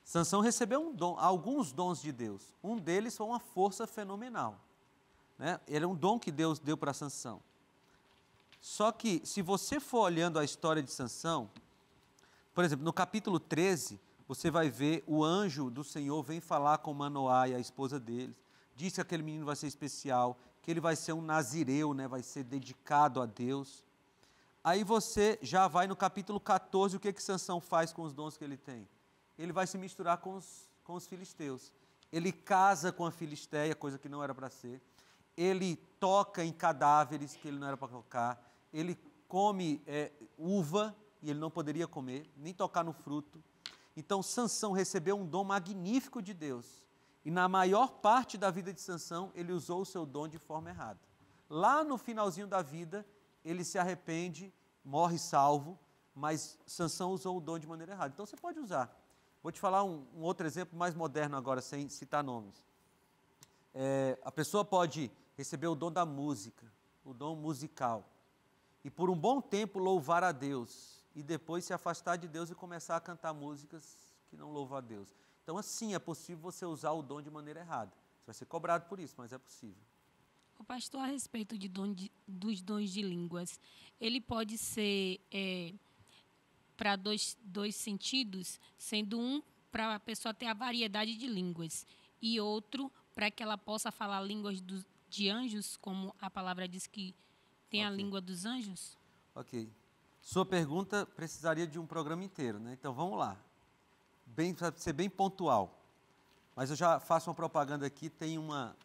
Sansão recebeu um dom, alguns dons de Deus. Um deles foi uma força fenomenal. Né? Era um dom que Deus deu para Sansão. Só que se você for olhando a história de Sansão, por exemplo, no capítulo 13, você vai ver o anjo do Senhor vem falar com Manoá e a esposa dele. Diz que aquele menino vai ser especial, que ele vai ser um nazireu, né? vai ser dedicado a Deus. Aí você já vai no capítulo 14, o que que Sansão faz com os dons que ele tem? ele vai se misturar com os, com os filisteus. Ele casa com a filisteia, coisa que não era para ser. Ele toca em cadáveres que ele não era para tocar. Ele come é, uva e ele não poderia comer, nem tocar no fruto. Então Sansão recebeu um dom magnífico de Deus. E na maior parte da vida de Sansão, ele usou o seu dom de forma errada. Lá no finalzinho da vida, ele se arrepende, morre salvo, mas Sansão usou o dom de maneira errada. Então você pode usar Vou te falar um, um outro exemplo mais moderno agora, sem citar nomes. É, a pessoa pode receber o dom da música, o dom musical, e por um bom tempo louvar a Deus, e depois se afastar de Deus e começar a cantar músicas que não louvam a Deus. Então, assim, é possível você usar o dom de maneira errada. Você vai ser cobrado por isso, mas é possível. O pastor, a respeito de dom de, dos dons de línguas, ele pode ser é, para dois, dois sentidos, sendo um para a pessoa ter a variedade de línguas e outro para que ela possa falar línguas do, de anjos, como a palavra diz que tem okay. a língua dos anjos? Ok. Sua pergunta precisaria de um programa inteiro, né? Então vamos lá. Bem, para ser bem pontual. Mas eu já faço uma propaganda aqui, tem uma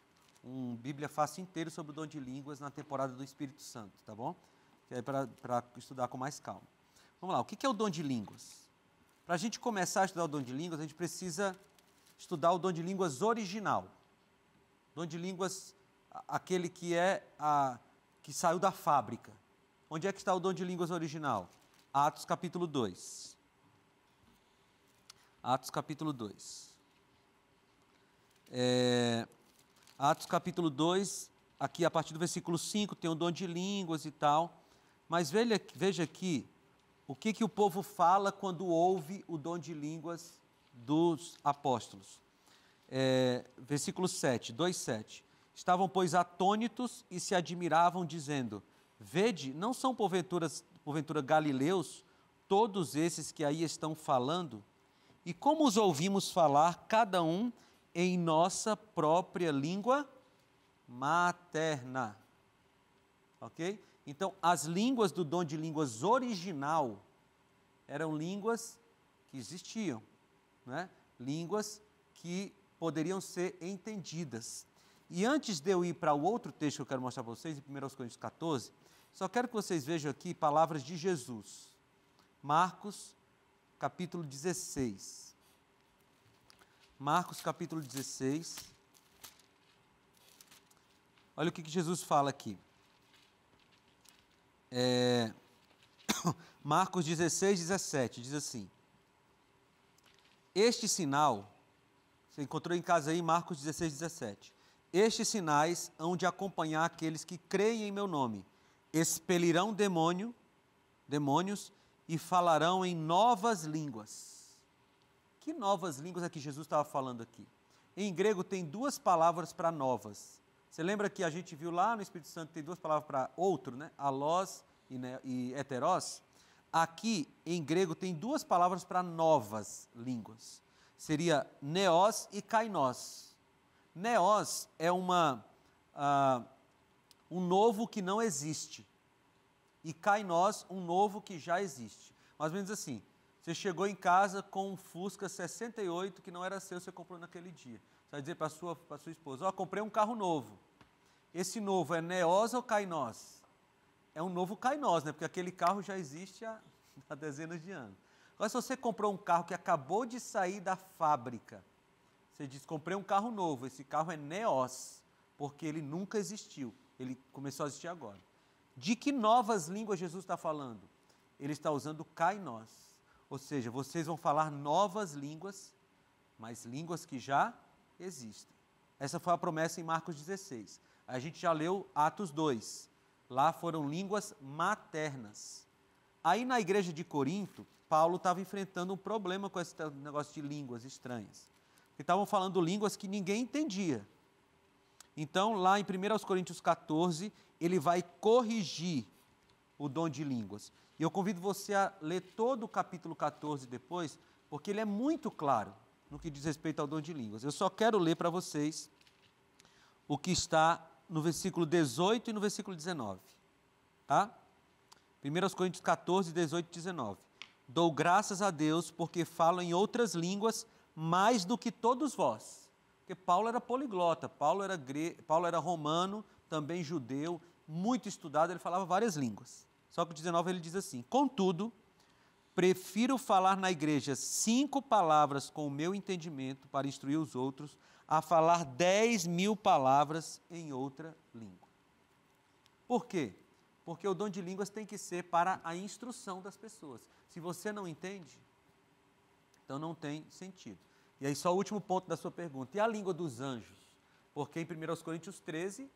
um Bíblia Fácil inteiro sobre o dom de línguas na temporada do Espírito Santo, tá bom? Que é para estudar com mais calma. Vamos lá, o que é o dom de línguas? Para a gente começar a estudar o dom de línguas, a gente precisa estudar o dom de línguas original. Dom de línguas, aquele que é a, que saiu da fábrica. Onde é que está o dom de línguas original? Atos capítulo 2. Atos capítulo 2. É, Atos capítulo 2, aqui a partir do versículo 5, tem o dom de línguas e tal. Mas veja, veja aqui o que, que o povo fala quando ouve o dom de línguas dos apóstolos? É, versículo 7, 2, 7. Estavam, pois, atônitos e se admiravam, dizendo: Vede, não são porventura porventura galileus todos esses que aí estão falando? E como os ouvimos falar, cada um em nossa própria língua materna? Ok? Então, as línguas do dom de línguas original eram línguas que existiam, né? línguas que poderiam ser entendidas. E antes de eu ir para o outro texto que eu quero mostrar para vocês, em 1 Coríntios 14, só quero que vocês vejam aqui palavras de Jesus. Marcos, capítulo 16. Marcos, capítulo 16. Olha o que, que Jesus fala aqui. É, Marcos 16, 17, diz assim: Este sinal, você encontrou em casa aí Marcos 16, 17. Estes sinais hão de acompanhar aqueles que creem em meu nome, expelirão demônio, demônios e falarão em novas línguas. Que novas línguas é que Jesus estava falando aqui? Em grego tem duas palavras para novas. Você lembra que a gente viu lá no Espírito Santo tem duas palavras para outro, né? Alós e, né, e Aqui, em grego, tem duas palavras para novas línguas. Seria neós e kainós. Neós é uma, uh, um novo que não existe. E kainós, um novo que já existe. Mais ou menos assim, você chegou em casa com um Fusca 68 que não era seu, você comprou naquele dia. Você vai dizer para sua, para sua esposa: Ó, oh, comprei um carro novo. Esse novo é Neos ou Kainós? É um novo Kainós, né? Porque aquele carro já existe há, há dezenas de anos. Agora, se você comprou um carro que acabou de sair da fábrica, você diz: comprei um carro novo. Esse carro é Neos, porque ele nunca existiu. Ele começou a existir agora. De que novas línguas Jesus está falando? Ele está usando Kainós. Ou seja, vocês vão falar novas línguas, mas línguas que já existem. Essa foi a promessa em Marcos 16. A gente já leu Atos 2. Lá foram línguas maternas. Aí na igreja de Corinto, Paulo estava enfrentando um problema com esse negócio de línguas estranhas. Eles estavam falando línguas que ninguém entendia. Então, lá em 1 Coríntios 14, ele vai corrigir o dom de línguas. E eu convido você a ler todo o capítulo 14 depois, porque ele é muito claro no que diz respeito ao dom de línguas. Eu só quero ler para vocês o que está no versículo 18 e no versículo 19. Tá? 1 Coríntios 14, 18 e 19. Dou graças a Deus porque falo em outras línguas mais do que todos vós. Porque Paulo era poliglota, Paulo era, gre... Paulo era romano, também judeu, muito estudado, ele falava várias línguas. Só que o 19 ele diz assim: Contudo, Prefiro falar na igreja cinco palavras com o meu entendimento para instruir os outros, a falar dez mil palavras em outra língua. Por quê? Porque o dom de línguas tem que ser para a instrução das pessoas. Se você não entende, então não tem sentido. E aí, só o último ponto da sua pergunta. E a língua dos anjos? Porque em 1 Coríntios 13,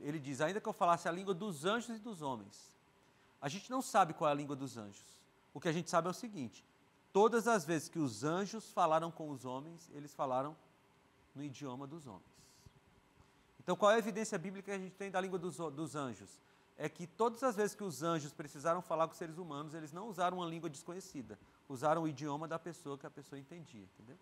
ele diz: ainda que eu falasse a língua dos anjos e dos homens. A gente não sabe qual é a língua dos anjos. O que a gente sabe é o seguinte: todas as vezes que os anjos falaram com os homens, eles falaram no idioma dos homens. Então, qual é a evidência bíblica que a gente tem da língua dos, dos anjos? É que todas as vezes que os anjos precisaram falar com os seres humanos, eles não usaram uma língua desconhecida, usaram o idioma da pessoa que a pessoa entendia, entendeu?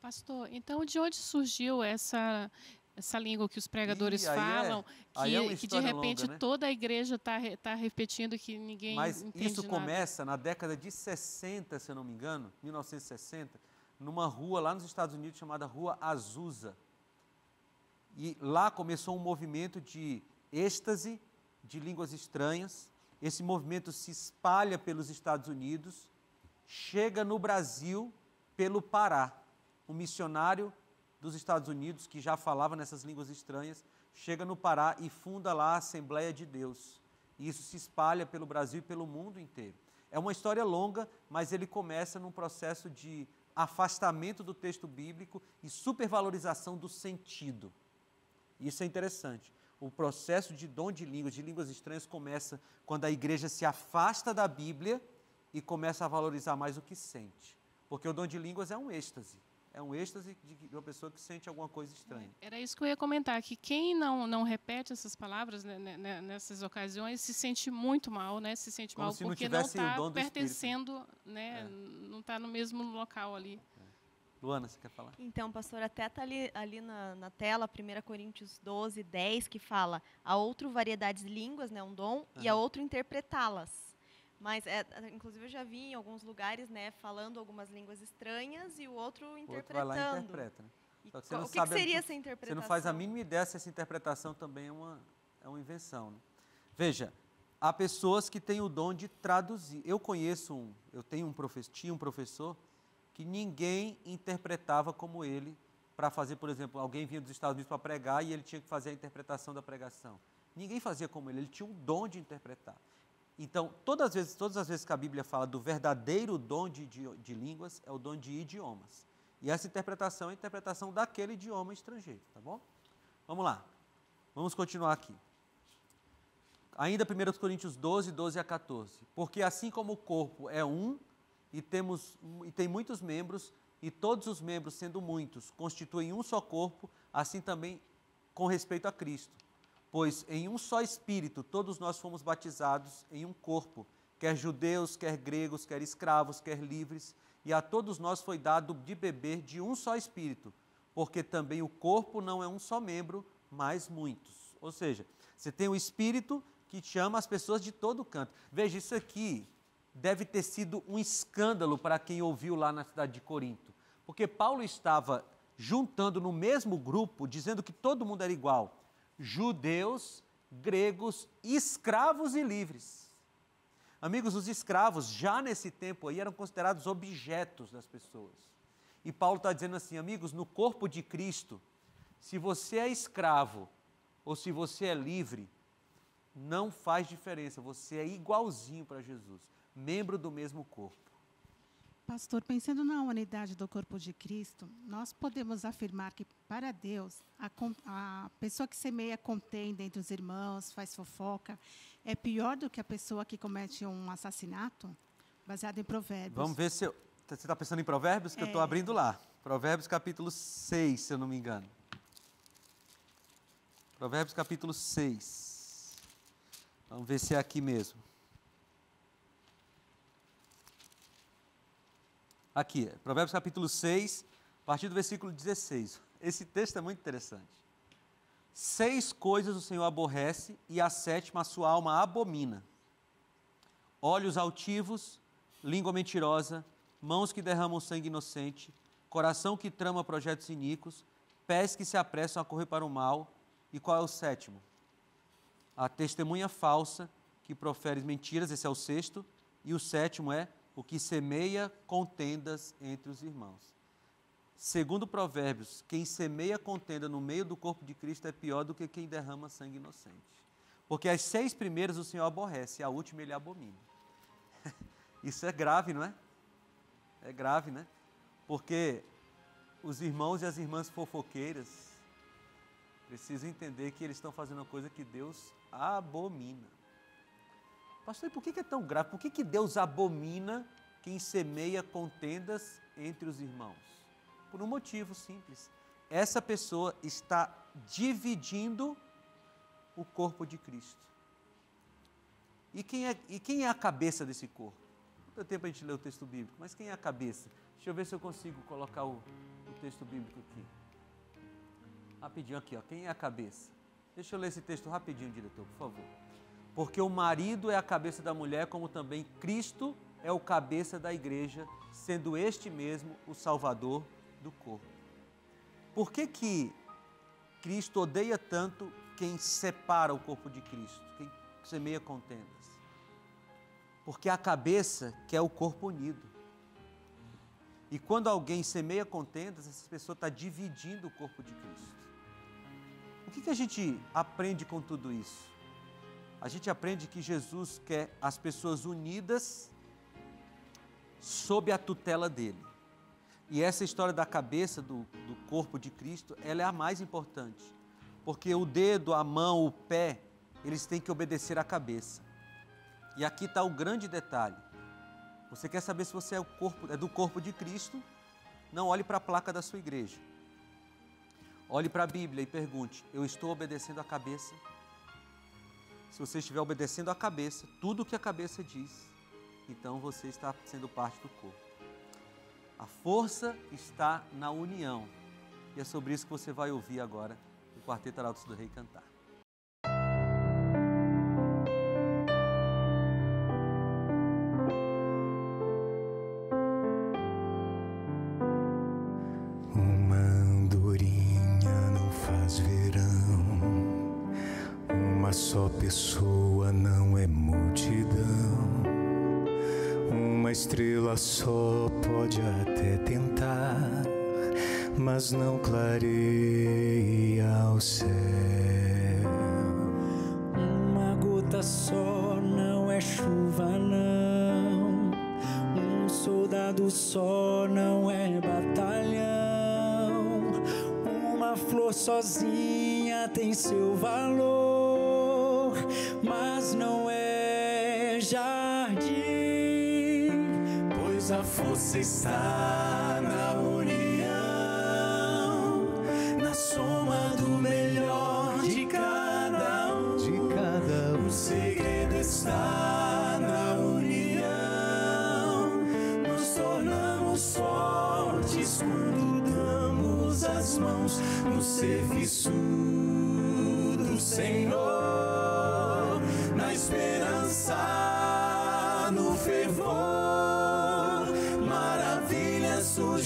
Pastor, então de onde surgiu essa essa língua que os pregadores é- falam, é, que, é que, de repente longa, né? toda a igreja está tá repetindo que ninguém Mas isso nada. começa na década de 60, se eu não me engano, 1960, numa rua lá nos Estados Unidos chamada Rua Azusa. E lá começou um movimento de êxtase de línguas estranhas. Esse movimento se espalha pelos Estados Unidos, chega no Brasil pelo Pará. Um missionário dos Estados Unidos, que já falava nessas línguas estranhas, chega no Pará e funda lá a Assembleia de Deus. E isso se espalha pelo Brasil e pelo mundo inteiro. É uma história longa, mas ele começa num processo de afastamento do texto bíblico e supervalorização do sentido. Isso é interessante. O processo de dom de línguas, de línguas estranhas, começa quando a igreja se afasta da Bíblia e começa a valorizar mais o que sente. Porque o dom de línguas é um êxtase é um êxtase de uma pessoa que sente alguma coisa estranha. Era isso que eu ia comentar, que quem não, não repete essas palavras né, né, né nessas ocasiões se sente muito mal, né? Se sente Como mal se porque não está pertencendo, né? É. Não está no mesmo local ali. É. Luana, você quer falar? Então, pastor, até está ali, ali na, na, tela, 1 Coríntios 12, 10, que fala a outro variedades de línguas, né, um dom, uhum. e a outro interpretá-las. Mas, é, inclusive, eu já vi em alguns lugares, né, falando algumas línguas estranhas e o outro interpretando. O outro vai lá e interpreta. Né? E que você não o que, sabe, que, seria essa interpretação? Você não faz a mínima ideia se essa interpretação também é uma, é uma invenção. Né? Veja, há pessoas que têm o dom de traduzir. Eu conheço um, eu tenho um professor, tinha um professor que ninguém interpretava como ele para fazer, por exemplo, alguém vinha dos Estados Unidos para pregar e ele tinha que fazer a interpretação da pregação. Ninguém fazia como ele, ele tinha um dom de interpretar. Então, todas as, vezes, todas as vezes que a Bíblia fala do verdadeiro dom de, de, de línguas, é o dom de idiomas. E essa interpretação é a interpretação daquele idioma estrangeiro, tá bom? Vamos lá. Vamos continuar aqui. Ainda 1 Coríntios 12, 12 a 14. Porque assim como o corpo é um e, temos, e tem muitos membros, e todos os membros, sendo muitos, constituem um só corpo, assim também com respeito a Cristo Pois em um só Espírito todos nós fomos batizados em um corpo, quer judeus, quer gregos, quer escravos, quer livres, e a todos nós foi dado de beber de um só Espírito, porque também o corpo não é um só membro, mas muitos. Ou seja, você tem o um Espírito que chama as pessoas de todo canto. Veja, isso aqui deve ter sido um escândalo para quem ouviu lá na cidade de Corinto, porque Paulo estava juntando no mesmo grupo, dizendo que todo mundo era igual judeus, gregos, escravos e livres. Amigos, os escravos, já nesse tempo aí, eram considerados objetos das pessoas. E Paulo está dizendo assim, amigos, no corpo de Cristo, se você é escravo ou se você é livre, não faz diferença, você é igualzinho para Jesus, membro do mesmo corpo. Pastor, pensando na unidade do corpo de Cristo, nós podemos afirmar que, para Deus, a, a, pessoa que semeia contenda entre os irmãos, faz fofoca, é pior do que a pessoa que comete um assassinato? Baseado em Provérbios. Vamos ver se eu, você está pensando em Provérbios, que é. eu estou abrindo lá. Provérbios capítulo 6, se eu não me engano. Provérbios capítulo 6. Vamos ver se é aqui mesmo. aqui, Provérbios capítulo 6, a partir do versículo 16. Esse texto é muito interessante. Seis coisas o Senhor aborrece e a sétima a sua alma abomina: olhos altivos, língua mentirosa, mãos que derramam sangue inocente, coração que trama projetos iníquos, pés que se apressam a correr para o mal. E qual é o sétimo? A testemunha falsa que profere mentiras, esse é o sexto. E o sétimo é o que semeia contendas entre os irmãos. Segundo Provérbios, quem semeia contenda no meio do corpo de Cristo é pior do que quem derrama sangue inocente. Porque as seis primeiras o Senhor aborrece, a última ele abomina. Isso é grave, não é? É grave, né? Porque os irmãos e as irmãs fofoqueiras precisam entender que eles estão fazendo uma coisa que Deus abomina. Pastor, por que é tão grave? Por que, que Deus abomina quem semeia contendas entre os irmãos? Por um motivo simples. Essa pessoa está dividindo o corpo de Cristo. E quem é, e quem é a cabeça desse corpo? Não deu tempo a gente ler o texto bíblico, mas quem é a cabeça? Deixa eu ver se eu consigo colocar o, o texto bíblico aqui. Rapidinho aqui, ó. quem é a cabeça? Deixa eu ler esse texto rapidinho, diretor, por favor. Porque o marido é a cabeça da mulher, como também Cristo é o cabeça da igreja, sendo este mesmo o salvador do corpo. Por que que Cristo odeia tanto quem separa o corpo de Cristo, quem semeia contendas? Porque é a cabeça quer é o corpo unido. E quando alguém semeia contendas, essa pessoa está dividindo o corpo de Cristo. O que, que a gente aprende com tudo isso? a gente aprende que Jesus quer as pessoas unidas sob a tutela dele. E essa história da cabeça do, do corpo de Cristo, ela é a mais importante, porque o dedo, a mão, o pé, eles têm que obedecer à cabeça. E aqui está o grande detalhe. Você quer saber se você é, corpo, é do corpo de Cristo? Não olhe para a placa da sua igreja. Olhe para a Bíblia e pergunte: eu estou obedecendo à cabeça? Se você estiver obedecendo à cabeça, tudo o que a cabeça diz, então você está sendo parte do corpo. A força está na união. E é sobre isso que você vai ouvir agora o Quarteto Arautos do Rei cantar. pode até tentar, mas não clareia o céu. Uma gota só não é chuva, não. Um soldado só não é batalhão. Uma flor sozinha tem seu valor. Você está na união, na soma do melhor de cada um. De cada um. O segredo está na união. Nos tornamos fortes quando damos as mãos no serviço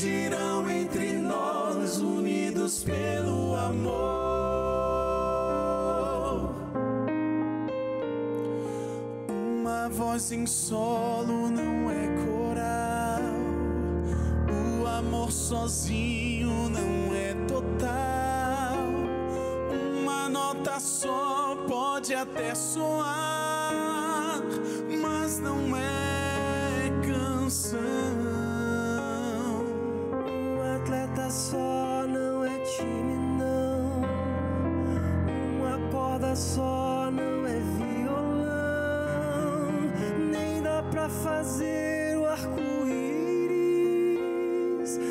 surgirão entre nós, unidos pelo amor. Uma voz em solo não é coral, o amor sozinho não é total. Uma nota só pode até soar só não é violão, nem dá pra fazer o arco-íris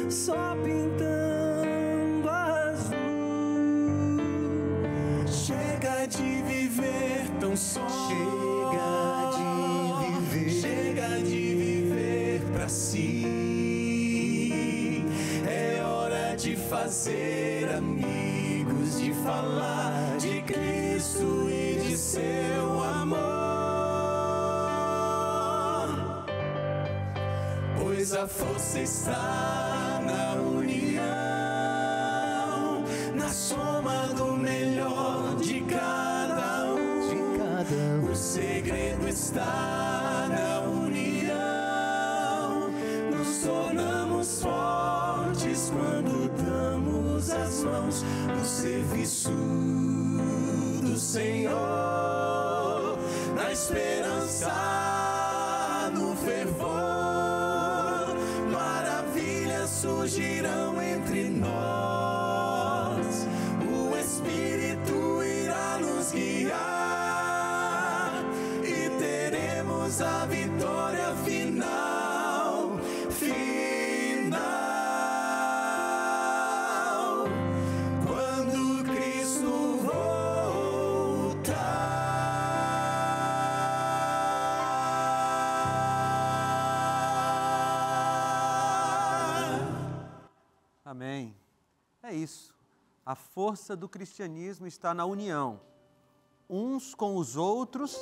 só pintando azul. Chega de viver tão só. Chega de viver. Chega de viver pra si. É hora de fazer amigos, de falar de Cristo e de seu amor. Pois a força está na união, na soma do melhor de cada um. De cada um. O segredo está na união. Nos tornamos fortes quando damos as mãos no serviço surgirão entre nós. O Espírito irá nos guiar e teremos a vitória. força do cristianismo está na união, uns com os outros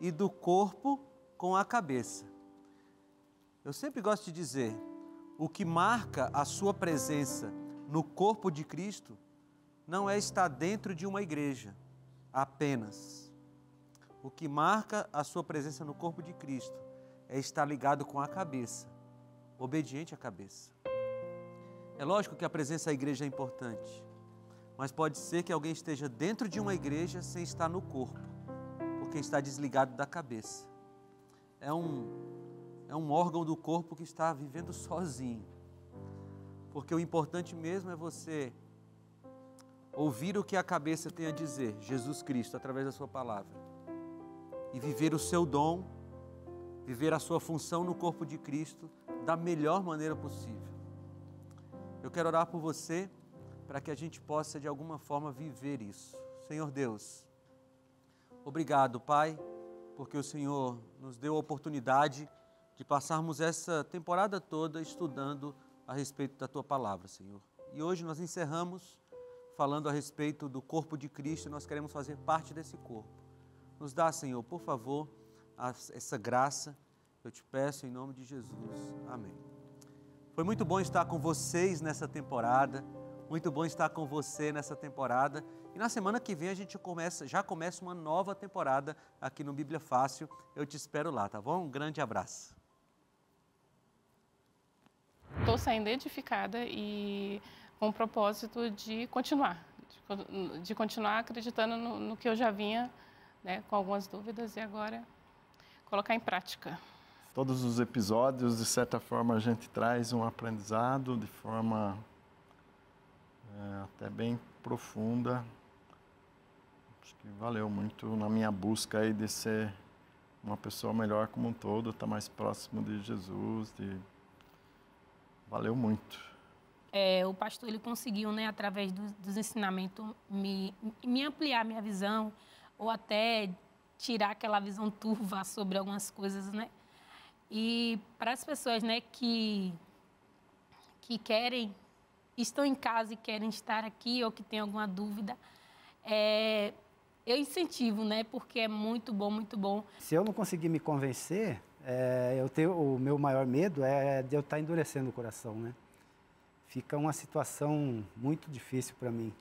e do corpo com a cabeça. Eu sempre gosto de dizer: o que marca a sua presença no corpo de Cristo não é estar dentro de uma igreja apenas. O que marca a sua presença no corpo de Cristo é estar ligado com a cabeça, obediente à cabeça. É lógico que a presença à igreja é importante, mas pode ser que alguém esteja dentro de uma igreja sem estar no corpo, porque está desligado da cabeça. É um, é um órgão do corpo que está vivendo sozinho. Porque o importante mesmo é você ouvir o que a cabeça tem a dizer, Jesus Cristo, através da Sua palavra, e viver o seu dom, viver a sua função no corpo de Cristo da melhor maneira possível. Eu quero orar por você para que a gente possa de alguma forma viver isso. Senhor Deus, obrigado, Pai, porque o Senhor nos deu a oportunidade de passarmos essa temporada toda estudando a respeito da tua palavra, Senhor. E hoje nós encerramos falando a respeito do corpo de Cristo, nós queremos fazer parte desse corpo. Nos dá, Senhor, por favor, essa graça. Eu te peço em nome de Jesus. Amém. Foi muito bom estar com vocês nessa temporada. Muito bom estar com você nessa temporada. E na semana que vem a gente começa, já começa uma nova temporada aqui no Bíblia Fácil. Eu te espero lá, tá bom? Um grande abraço. Estou saindo edificada e com o propósito de continuar, de, continuar acreditando no, no, que eu já vinha, né, com algumas dúvidas e agora colocar em prática. Todos os episódios, de certa forma, a gente traz um aprendizado de forma é, até bem profunda. Acho que valeu muito na minha busca aí de ser uma pessoa melhor como um todo, estar tá mais próximo de Jesus, de... valeu muito. É, o pastor ele conseguiu, né, através do, dos ensinamentos, me, me ampliar minha visão ou até tirar aquela visão turva sobre algumas coisas, né? E para as pessoas, né, que que querem estão em casa e querem estar aqui ou que têm alguma dúvida, é, eu incentivo, né? Porque é muito bom, muito bom. Se eu não conseguir me convencer, é, eu tenho, o meu maior medo é de eu estar endurecendo o coração, né? Fica uma situação muito difícil para mim,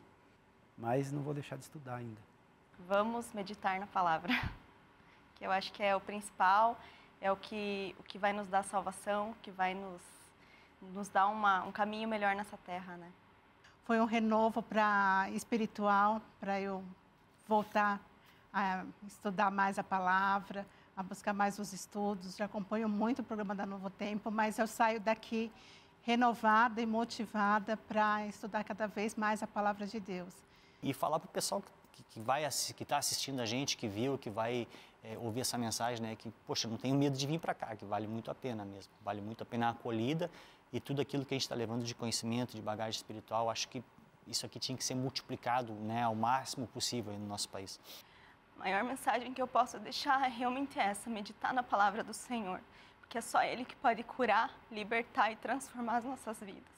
mas não vou deixar de estudar ainda. Vamos meditar na palavra, que eu acho que é o principal, é o que, o que vai nos dar salvação, que vai nos nos dá uma, um caminho melhor nessa terra, né? Foi um renovo para espiritual, para eu voltar a estudar mais a palavra, a buscar mais os estudos. Já acompanho muito o programa da Novo Tempo, mas eu saio daqui renovada e motivada para estudar cada vez mais a palavra de Deus. E falar para o pessoal que, que vai que está assistindo a gente, que viu, que vai é, ouvir essa mensagem, né? Que poxa, não tenho medo de vir para cá, que vale muito a pena mesmo, vale muito a pena a acolhida e tudo aquilo que a gente está levando de conhecimento, de bagagem espiritual, acho que isso aqui tinha que ser multiplicado né, ao máximo possível no nosso país. A maior mensagem que eu posso deixar é realmente essa: meditar na palavra do Senhor, porque é só Ele que pode curar, libertar e transformar as nossas vidas.